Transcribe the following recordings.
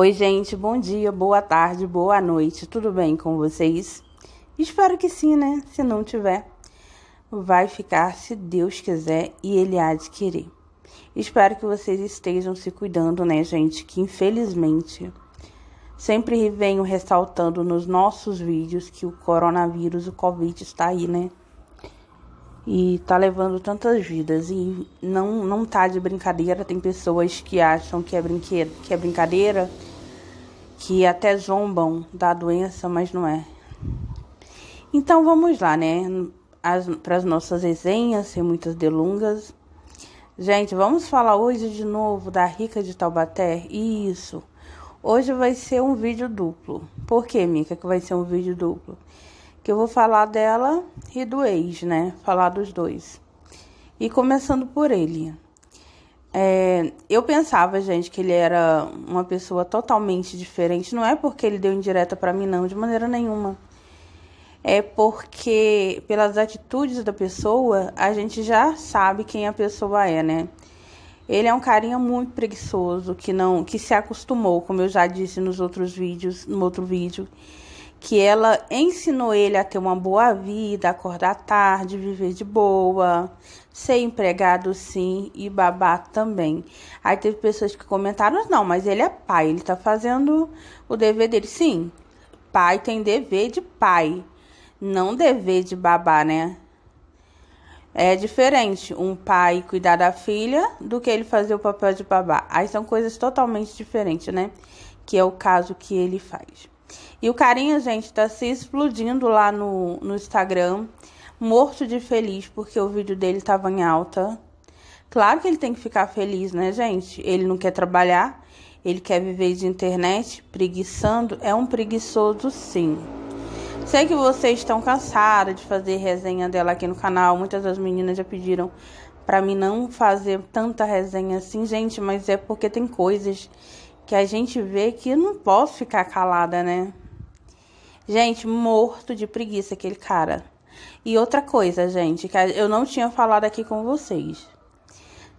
Oi, gente, bom dia, boa tarde, boa noite, tudo bem com vocês? Espero que sim, né? Se não tiver, vai ficar se Deus quiser e Ele há de querer. Espero que vocês estejam se cuidando, né, gente? Que infelizmente sempre venho ressaltando nos nossos vídeos que o coronavírus, o Covid está aí, né? E tá levando tantas vidas e não não tá de brincadeira. Tem pessoas que acham que é, brinquedo, que é brincadeira que até zombam da doença, mas não é. Então vamos lá, né? Para as nossas resenhas, sem muitas delongas. Gente, vamos falar hoje de novo da Rica de Taubaté? Isso. Hoje vai ser um vídeo duplo. Por que, Mica, que vai ser um vídeo duplo? Que eu vou falar dela e do ex, né? Falar dos dois. E começando por ele. É, eu pensava, gente, que ele era uma pessoa totalmente diferente. Não é porque ele deu indireta para mim, não, de maneira nenhuma. É porque, pelas atitudes da pessoa, a gente já sabe quem a pessoa é, né? Ele é um carinha muito preguiçoso, que não, que se acostumou, como eu já disse nos outros vídeos, no outro vídeo, que ela ensinou ele a ter uma boa vida, acordar tarde, viver de boa, ser empregado sim e babá também. Aí teve pessoas que comentaram: não, mas ele é pai, ele tá fazendo o dever dele. Sim, pai tem dever de pai, não dever de babá, né? É diferente um pai cuidar da filha do que ele fazer o papel de babá. Aí são coisas totalmente diferentes, né? Que é o caso que ele faz. E o carinha, gente, tá se explodindo lá no, no Instagram morto de feliz porque o vídeo dele estava em alta. Claro que ele tem que ficar feliz, né, gente? Ele não quer trabalhar, ele quer viver de internet, preguiçando, é um preguiçoso sim. Sei que vocês estão cansados de fazer resenha dela aqui no canal. Muitas das meninas já pediram para mim não fazer tanta resenha assim, gente, mas é porque tem coisas que a gente vê que eu não posso ficar calada, né? Gente, morto de preguiça aquele cara. E outra coisa, gente, que eu não tinha falado aqui com vocês.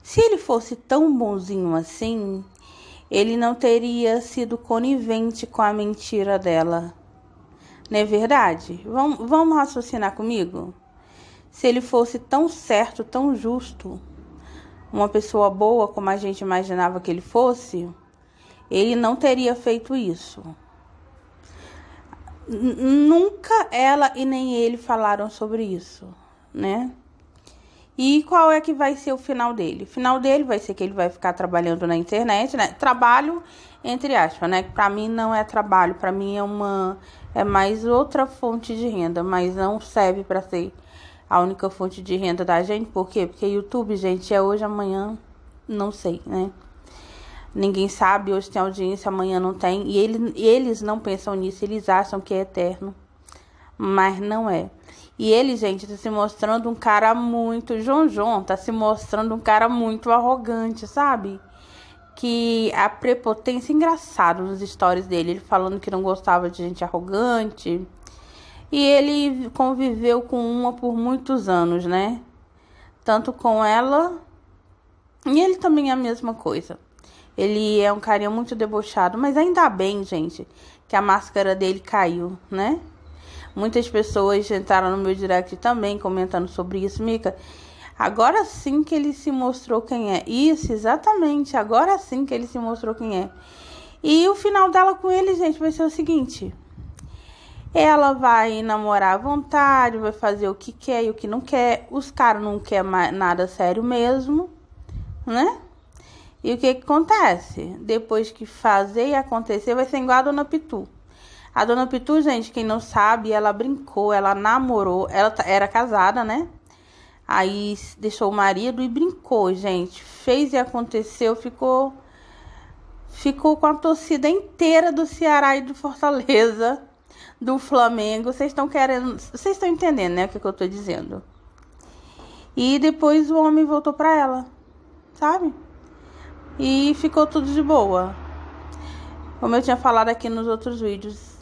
Se ele fosse tão bonzinho assim, ele não teria sido conivente com a mentira dela. Não é verdade? Vamos, vamos raciocinar comigo? Se ele fosse tão certo, tão justo, uma pessoa boa como a gente imaginava que ele fosse, ele não teria feito isso nunca ela e nem ele falaram sobre isso, né? E qual é que vai ser o final dele? O final dele vai ser que ele vai ficar trabalhando na internet, né? Trabalho entre aspas, né? Para mim não é trabalho, para mim é uma é mais outra fonte de renda, mas não serve para ser a única fonte de renda da gente. Por quê? Porque YouTube, gente, é hoje amanhã, não sei, né? ninguém sabe, hoje tem audiência, amanhã não tem. E ele, eles não pensam nisso, eles acham que é eterno. Mas não é. E ele, gente, tá se mostrando um cara muito. João João tá se mostrando um cara muito arrogante, sabe? Que a prepotência engraçado nos stories dele, ele falando que não gostava de gente arrogante. E ele conviveu com uma por muitos anos, né? Tanto com ela. E ele também é a mesma coisa. Ele é um carinha muito debochado, mas ainda bem, gente, que a máscara dele caiu, né? Muitas pessoas entraram no meu direct também comentando sobre isso, Mica. Agora sim que ele se mostrou quem é. Isso, exatamente. Agora sim que ele se mostrou quem é. E o final dela com ele, gente, vai ser o seguinte: ela vai namorar à vontade, vai fazer o que quer e o que não quer. Os caras não querem nada sério mesmo, né? E o que, que acontece? Depois que fazer e acontecer, vai ser igual a Dona Pitu. A Dona Pitu, gente, quem não sabe, ela brincou, ela namorou, ela era casada, né? Aí deixou o marido e brincou, gente. Fez e aconteceu, ficou ficou com a torcida inteira do Ceará e do Fortaleza, do Flamengo. Vocês estão querendo, vocês estão entendendo, né, o que, que eu tô dizendo? E depois o homem voltou para ela, sabe? e ficou tudo de boa. Como eu tinha falado aqui nos outros vídeos.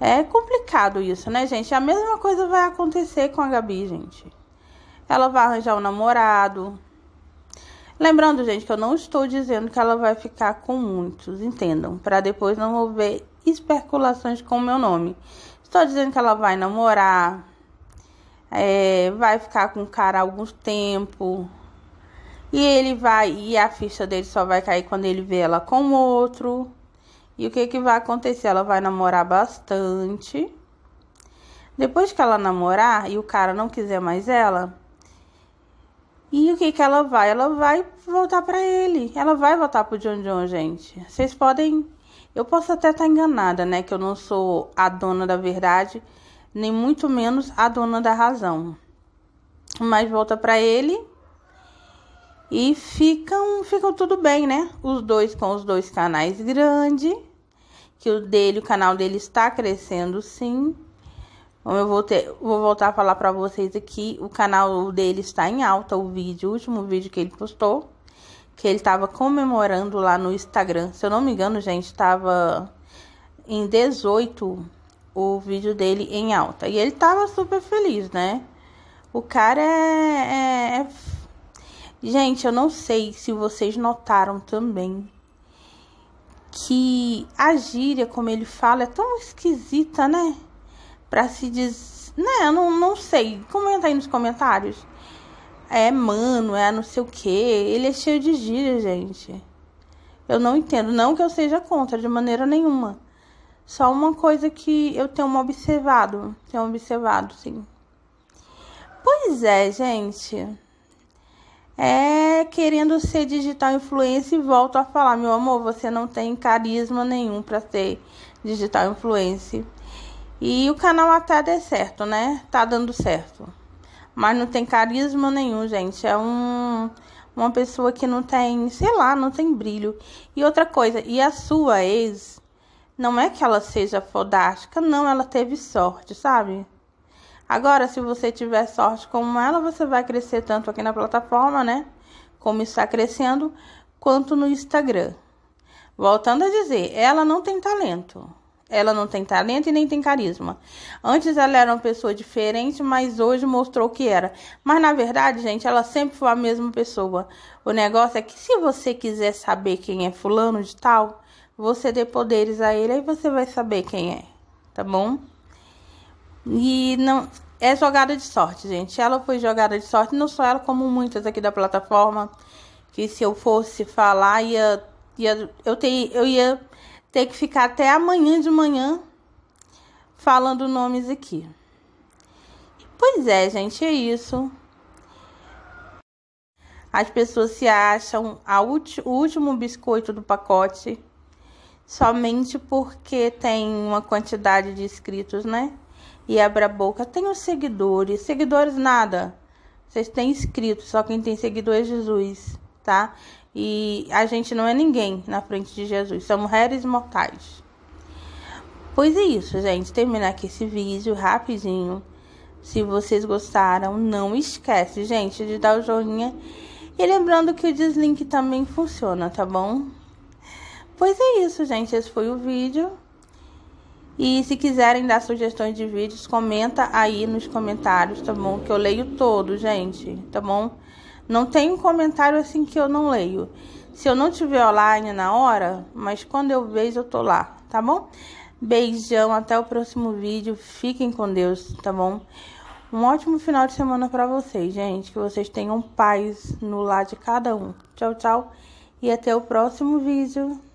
É complicado isso, né, gente? A mesma coisa vai acontecer com a Gabi, gente. Ela vai arranjar um namorado. Lembrando, gente, que eu não estou dizendo que ela vai ficar com muitos, entendam, para depois não houver especulações com o meu nome. Estou dizendo que ela vai namorar, é, vai ficar com o cara alguns algum tempo, e ele vai, e a ficha dele só vai cair quando ele vê ela com outro. E o que que vai acontecer? Ela vai namorar bastante. Depois que ela namorar e o cara não quiser mais ela, e o que que ela vai? Ela vai voltar para ele. Ela vai voltar pro John John, gente. Vocês podem eu posso até estar tá enganada, né, que eu não sou a dona da verdade, nem muito menos a dona da razão. Mas volta para ele e ficam, ficam tudo bem, né? Os dois com os dois canais grande, que o dele, o canal dele está crescendo sim. Eu vou, ter, vou voltar a falar para vocês aqui, o canal dele está em alta, o vídeo, o último vídeo que ele postou, que ele estava comemorando lá no Instagram. Se eu não me engano, gente, estava em 18 o vídeo dele em alta. E ele tava super feliz, né? O cara é, é, é Gente, eu não sei se vocês notaram também que a gíria, como ele fala, é tão esquisita, né? Pra se dizer. Né, eu não, não sei. Comenta aí nos comentários. É mano, é não sei o que. Ele é cheio de gíria, gente. Eu não entendo. Não que eu seja contra, de maneira nenhuma. Só uma coisa que eu tenho observado. Tenho observado, sim. Pois é, gente é querendo ser digital influencer e volto a falar, meu amor, você não tem carisma nenhum para ser digital influencer. E o canal até deu certo, né? Tá dando certo. Mas não tem carisma nenhum, gente. É um uma pessoa que não tem, sei lá, não tem brilho. E outra coisa, e a sua ex não é que ela seja fodástica, não, ela teve sorte, sabe? Agora, se você tiver sorte como ela, você vai crescer tanto aqui na plataforma, né? Como está crescendo, quanto no Instagram. Voltando a dizer, ela não tem talento. Ela não tem talento e nem tem carisma. Antes ela era uma pessoa diferente, mas hoje mostrou que era. Mas na verdade, gente, ela sempre foi a mesma pessoa. O negócio é que se você quiser saber quem é fulano de tal, você dê poderes a ele aí você vai saber quem é, tá bom? E não é jogada de sorte, gente. Ela foi jogada de sorte, não só ela, como muitas aqui da plataforma. Que se eu fosse falar, ia, ia, eu, ter, eu ia ter que ficar até amanhã de manhã falando nomes aqui. Pois é, gente, é isso. As pessoas se acham o último biscoito do pacote somente porque tem uma quantidade de inscritos, né? e abra a boca. Tenho seguidores. Seguidores nada. Vocês têm inscritos, só quem tem seguidor é Jesus, tá? E a gente não é ninguém na frente de Jesus. Somos réis mortais. Pois é isso, gente. Terminar aqui esse vídeo rapidinho. Se vocês gostaram, não esquece, gente, de dar o joinha. E lembrando que o deslink também funciona, tá bom? Pois é isso, gente. Esse foi o vídeo. E se quiserem dar sugestões de vídeos, comenta aí nos comentários, tá bom? Que eu leio todo, gente, tá bom? Não tem um comentário assim que eu não leio. Se eu não tiver online na hora, mas quando eu vejo eu tô lá, tá bom? Beijão, até o próximo vídeo. Fiquem com Deus, tá bom? Um ótimo final de semana para vocês, gente. Que vocês tenham paz no lar de cada um. Tchau, tchau. E até o próximo vídeo.